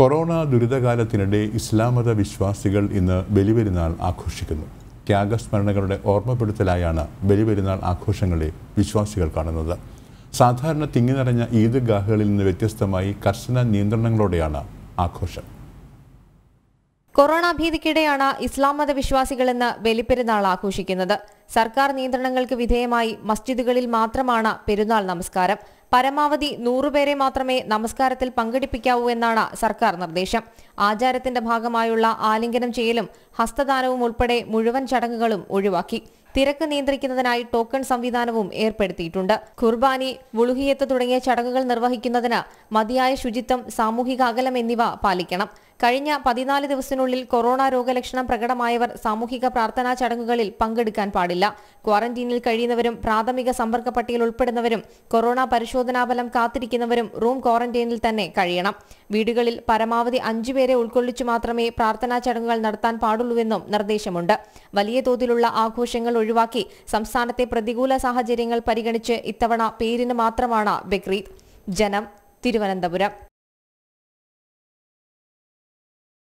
corona ദുരിതകാലത്തിനിടെ ഇസ്ലാം മത വിശ്വാസികൾ ഇന്ന് ബലിപെരുന്നാൾ ആഘോഷിക്കുന്നു ത്യാഗസ്മരണകളുടെ ഓർമ്മപ്പെടുത്തലായാണ് ബലിപെരുന്നാൾ ആഘോഷങ്ങളെ വിശ്വാസികൾ കാണുന്നത് സാധാരണ തിങ്ങി നിറഞ്ഞ ഈദ്ഗാഹുകളിൽ നിന്ന് വ്യത്യസ്തമായി കർശന നിയന്ത്രണങ്ങളോടെയാണ് ആഘോഷം കൊറോണ ഭീതിക്കിടെയാണ് ഇസ്ലാം മത വിശ്വാസികൾ ഇന്ന് ബലിപ്പെരുന്നാൾ ആഘോഷിക്കുന്നത് സർക്കാർ നിയന്ത്രണങ്ങൾക്ക് വിധേയമായി മസ്ജിദുകളിൽ മാത്രമാണ് പെരുന്നാൾ നമസ്കാരം പരമാവധി നൂറുപേരെ മാത്രമേ നമസ്കാരത്തിൽ പങ്കെടുപ്പിക്കാവൂ എന്നാണ് സർക്കാർ നിർദ്ദേശം ആചാരത്തിന്റെ ഭാഗമായുള്ള ആലിംഗനം ചെയ്യലും ഹസ്തദാനവും ഉൾപ്പെടെ മുഴുവൻ ചടങ്ങുകളും ഒഴിവാക്കി തിരക്ക് നിയന്ത്രിക്കുന്നതിനായി ടോക്കൺ സംവിധാനവും ഏർപ്പെടുത്തിയിട്ടുണ്ട് ഖുർബാനി വുളുഹിയത്ത് തുടങ്ങിയ ചടങ്ങുകൾ നിർവഹിക്കുന്നതിന് മതിയായ ശുചിത്വം സാമൂഹിക അകലം എന്നിവ പാലിക്കണം കഴിഞ്ഞ പതിനാല് ദിവസത്തിനുള്ളിൽ കൊറോണ രോഗലക്ഷണം പ്രകടമായവർ സാമൂഹിക പ്രാർത്ഥനാ ചടങ്ങുകളിൽ പങ്കെടുക്കാൻ പാടില്ല ക്വാറന്റീനിൽ കഴിയുന്നവരും പ്രാഥമിക സമ്പർക്ക പട്ടികയിൽ ഉൾപ്പെടുന്നവരും കൊറോണ പരിശോധനാഫലം കാത്തിരിക്കുന്നവരും റൂം ക്വാറന്റീനിൽ തന്നെ കഴിയണം വീടുകളിൽ പരമാവധി അഞ്ചുപേരെ ഉൾക്കൊള്ളിച്ചു മാത്രമേ പ്രാർത്ഥനാ ചടങ്ങുകൾ നടത്താൻ പാടുള്ളൂവെന്നും നിർദ്ദേശമുണ്ട് വലിയ തോതിലുള്ള ആഘോഷങ്ങൾ ഒഴിവാക്കി സംസ്ഥാനത്തെ പ്രതികൂല സാഹചര്യങ്ങൾ പരിഗണിച്ച് ഇത്തവണ പേരിന് മാത്രമാണ് ബക്രീദ് ജനം തിരുവനന്തപുരം